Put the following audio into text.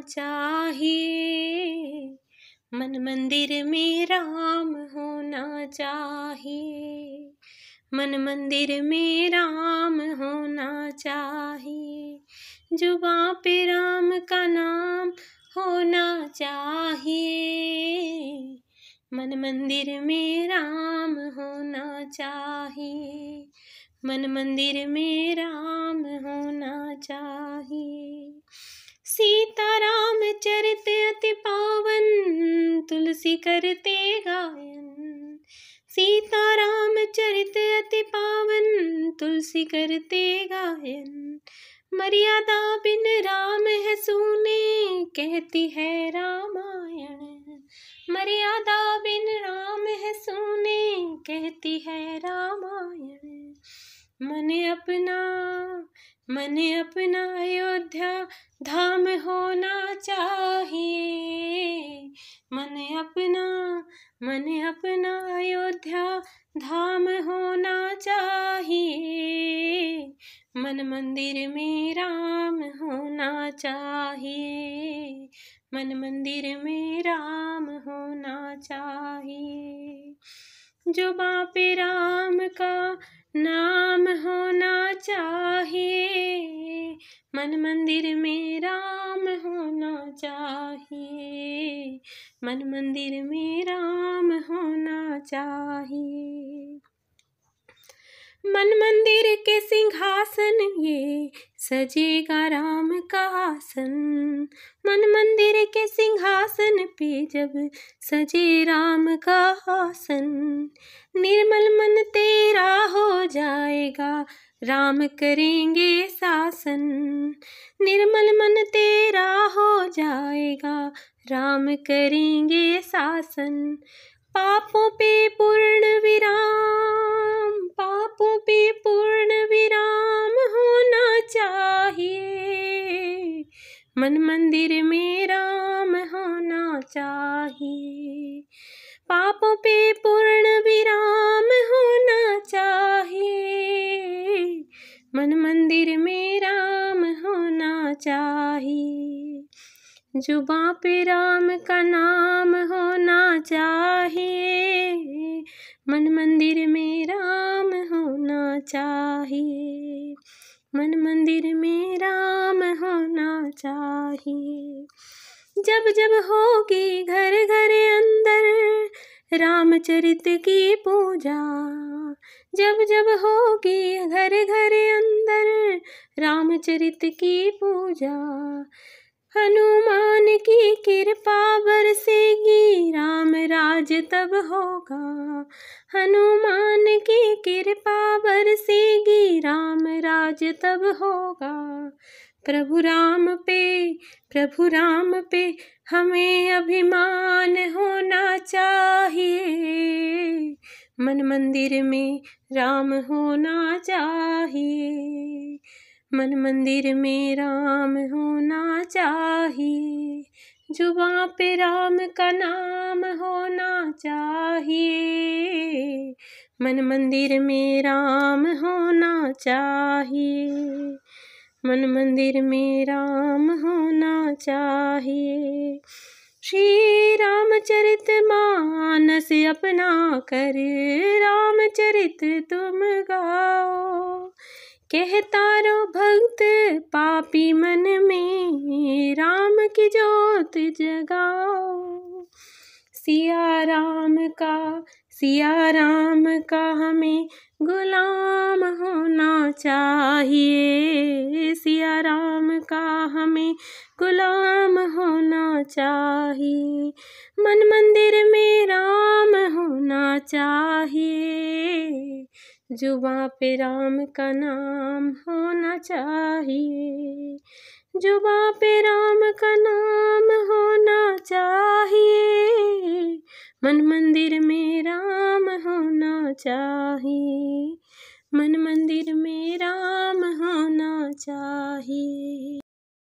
चाहिए मन मंदिर में राम होना चाहिए मन मंदिर में राम होना चाहिए जुबा पे राम का नाम होना चाहिए मन मंदिर में राम होना चाहिए मन मंदिर में राम सीता राम चरित अति पावन तुलसी करते गायन सीता राम चरित अति पावन तुलसी करते गायन मर्यादा बिन राम है सुने कहती है रामायण मर्यादा बिन राम है सुने कहती है रामायण मन अपना मन अपना अयोध्या धाम होना चाहिए मन अपना मन अपना अयोध्या धाम होना चाहिए मन मंदिर में राम होना चाहिए मन मंदिर में राम होना चाहिए जो बाप राम का नाम होना चाहिए मन मंदिर में राम होना चाहिए मन मंदिर में राम होना चाहिए मन मंदिर के सिंहासन ये सजेगा राम का आसन मन मंदिर के सिंहासन पे जब सजे राम का आसन निर्मल मन तेरा हो जाएगा राम करेंगे शासन निर्मल मन तेरा हो जाएगा राम करेंगे शासन पापों पे पूर्ण विराम चाहिए पापों पे पूर्ण विराम होना चाहिए मन मंदिर में राम होना चाहिए जुबा पे राम का नाम होना चाहिए मन मंदिर में राम होना चाहिए मन मंदिर में राम होना चाहिए जब जब होगी घर घर अंदर रामचरित की पूजा जब जब होगी घर घर अंदर रामचरित की पूजा हनुमान की कृपा बरसेगी राम राज तब होगा हनुमान की कृपा बरसेगी राम राज तब होगा प्रभु राम पे प्रभु राम पे हमें अभिमान होना चाहिए मन मंदिर में राम होना चाहिए मन मंदिर में राम होना चाहिए जुबा पे राम का नाम होना चाहिए मन मंदिर में राम होना चाहिए मन मंदिर में राम होना चाहिए श्री रामचरित मानस अपना कर रामचरित तुम गाओ कहता रो भक्त पापी मन में राम की जोत जगाओ सिया राम का सिया राम का हमें गुलाम करना चाहिए सिया राम का हमें गुलाम होना चाहिए मन मंदिर में राम होना चाहिए जुबा पे राम का नाम होना चाहिए जुबा पे राम का नाम होना चाहिए मन मंदिर में राम होना चाहिए मन मंदिर में राम होना चाहिए